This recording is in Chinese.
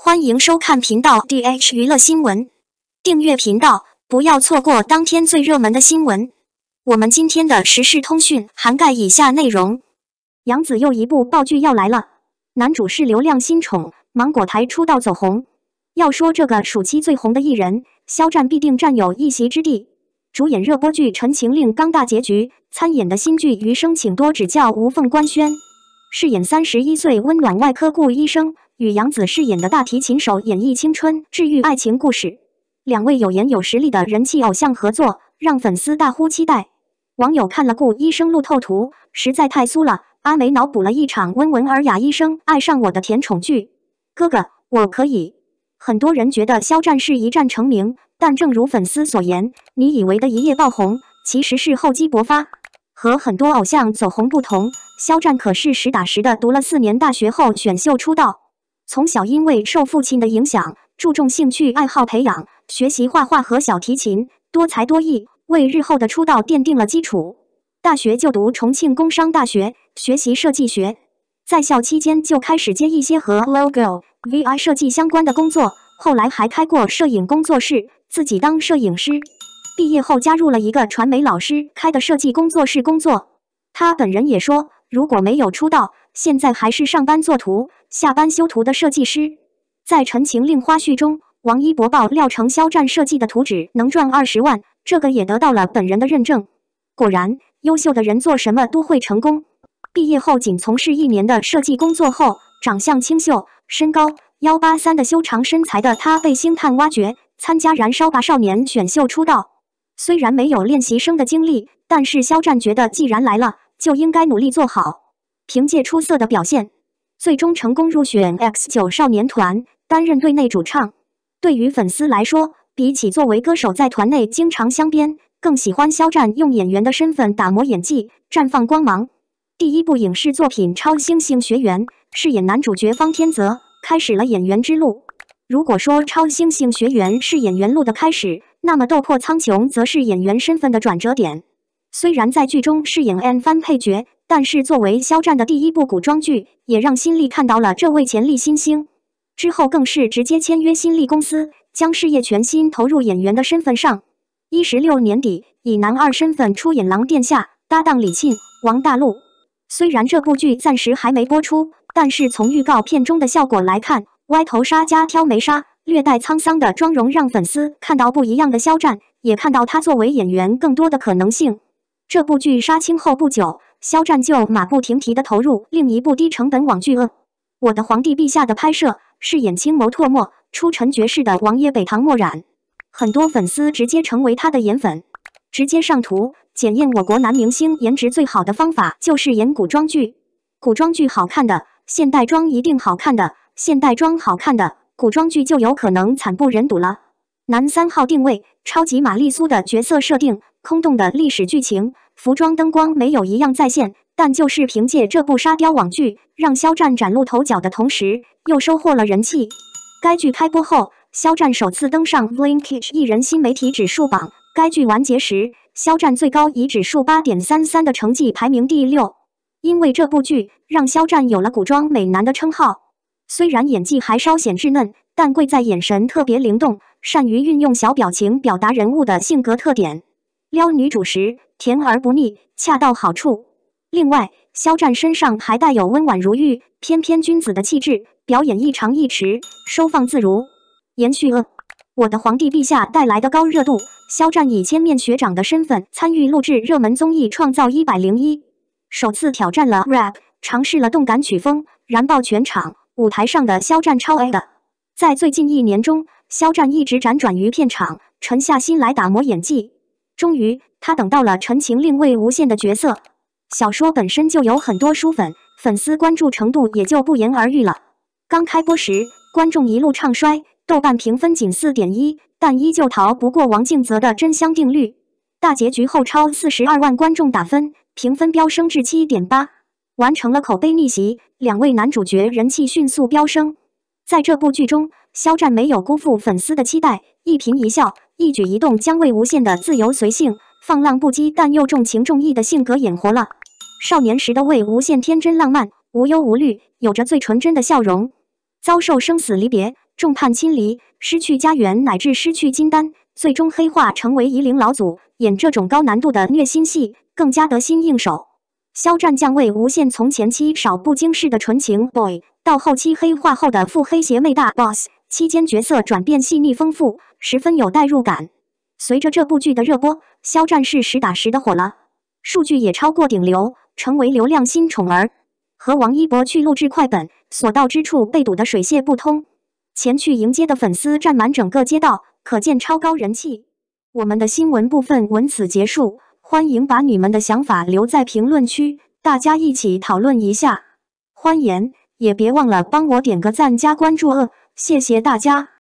欢迎收看频道 DH 娱乐新闻，订阅频道，不要错过当天最热门的新闻。我们今天的时事通讯涵盖以下内容：杨紫又一部爆剧要来了，男主是流量新宠，芒果台出道走红。要说这个暑期最红的艺人，肖战必定占有一席之地。主演热播剧《陈情令》刚大结局，参演的新剧《余生，请多指教》无缝官宣，饰演三十一岁温暖外科顾医生。与杨紫饰演的大提琴手演绎青春治愈爱情故事，两位有颜有实力的人气偶像合作，让粉丝大呼期待。网友看了顾医生路透图，实在太酥了。阿梅脑补了一场温文尔雅医生爱上我的甜宠剧。哥哥，我可以。很多人觉得肖战是一战成名，但正如粉丝所言，你以为的一夜爆红，其实是厚积薄发。和很多偶像走红不同，肖战可是实打实的读了四年大学后选秀出道。从小因为受父亲的影响，注重兴趣爱好培养，学习画画和小提琴，多才多艺，为日后的出道奠定了基础。大学就读重庆工商大学，学习设计学，在校期间就开始接一些和 logo、vi 设计相关的工作，后来还开过摄影工作室，自己当摄影师。毕业后加入了一个传媒老师开的设计工作室工作。他本人也说。如果没有出道，现在还是上班做图、下班修图的设计师。在《陈情令》花絮中，王一博爆料成、肖战设计的图纸能赚二十万，这个也得到了本人的认证。果然，优秀的人做什么都会成功。毕业后仅从事一年的设计工作后，长相清秀、身高幺八三的修长身材的他被星探挖掘，参加《燃烧吧少年》选秀出道。虽然没有练习生的经历，但是肖战觉得既然来了。就应该努力做好，凭借出色的表现，最终成功入选 X 9少年团，担任队内主唱。对于粉丝来说，比起作为歌手在团内经常镶边，更喜欢肖战用演员的身份打磨演技，绽放光芒。第一部影视作品《超星星学园》饰演男主角方天泽，开始了演员之路。如果说《超星星学园》是演员路的开始，那么《斗破苍穹》则是演员身份的转折点。虽然在剧中饰演 N 番配角，但是作为肖战的第一部古装剧，也让新力看到了这位潜力新星。之后更是直接签约新力公司，将事业全新投入演员的身份上。一十六年底，以男二身份出演《狼殿下》，搭档李沁、王大陆。虽然这部剧暂时还没播出，但是从预告片中的效果来看，歪头杀加挑眉杀，略带沧桑的妆容让粉丝看到不一样的肖战，也看到他作为演员更多的可能性。这部剧杀青后不久，肖战就马不停蹄地投入另一部低成本网剧《我的皇帝陛下》的拍摄，饰演清谋唾沫、出尘绝世的王爷北唐墨染。很多粉丝直接成为他的颜粉。直接上图，检验我国男明星颜值最好的方法就是演古装剧。古装剧好看的，现代装一定好看的，现代装好看的，古装剧就有可能惨不忍睹了。男三号定位超级玛丽苏的角色设定。空洞的历史剧情、服装、灯光没有一样在线，但就是凭借这部沙雕网剧，让肖战崭露头角的同时，又收获了人气。该剧开播后，肖战首次登上 b l i n k a g e 艺人新媒体指数榜。该剧完结时，肖战最高以指数八点三三的成绩排名第六。因为这部剧，让肖战有了“古装美男”的称号。虽然演技还稍显稚嫩，但贵在眼神特别灵动，善于运用小表情表达人物的性格特点。撩女主时甜而不腻，恰到好处。另外，肖战身上还带有温婉如玉、翩翩君子的气质，表演一长一弛，收放自如。延续了《我的皇帝陛下》带来的高热度，肖战以千面学长的身份参与录制热门综艺《创造一百零一》，首次挑战了 rap，尝试了动感曲风，燃爆全场。舞台上的肖战超 A 的。在最近一年中，肖战一直辗转于片场，沉下心来打磨演技。终于，他等到了《陈情令》魏无羡的角色。小说本身就有很多书粉，粉丝关注程度也就不言而喻了。刚开播时，观众一路唱衰，豆瓣评分仅四点一，但依旧逃不过王靖泽的“真香定律”。大结局后，超四十二万观众打分，评分飙升至七点八，完成了口碑逆袭。两位男主角人气迅速飙升。在这部剧中，肖战没有辜负粉丝的期待，一颦一笑。一举一动将魏无羡的自由随性、放浪不羁，但又重情重义的性格演活了。少年时的魏无羡天真浪漫、无忧无虑，有着最纯真的笑容。遭受生死离别、众叛亲离，失去家园，乃至失去金丹，最终黑化成为夷陵老祖。演这种高难度的虐心戏，更加得心应手。肖战将魏无羡从前期少不经事的纯情 boy，到后期黑化后的腹黑邪魅大 boss。期间角色转变细腻丰富，十分有代入感。随着这部剧的热播，肖战是实打实的火了，数据也超过顶流，成为流量新宠儿。和王一博去录制快本，所到之处被堵得水泄不通，前去迎接的粉丝占满整个街道，可见超高人气。我们的新闻部分文此结束，欢迎把你们的想法留在评论区，大家一起讨论一下。欢颜也别忘了帮我点个赞加关注哦。谢谢大家。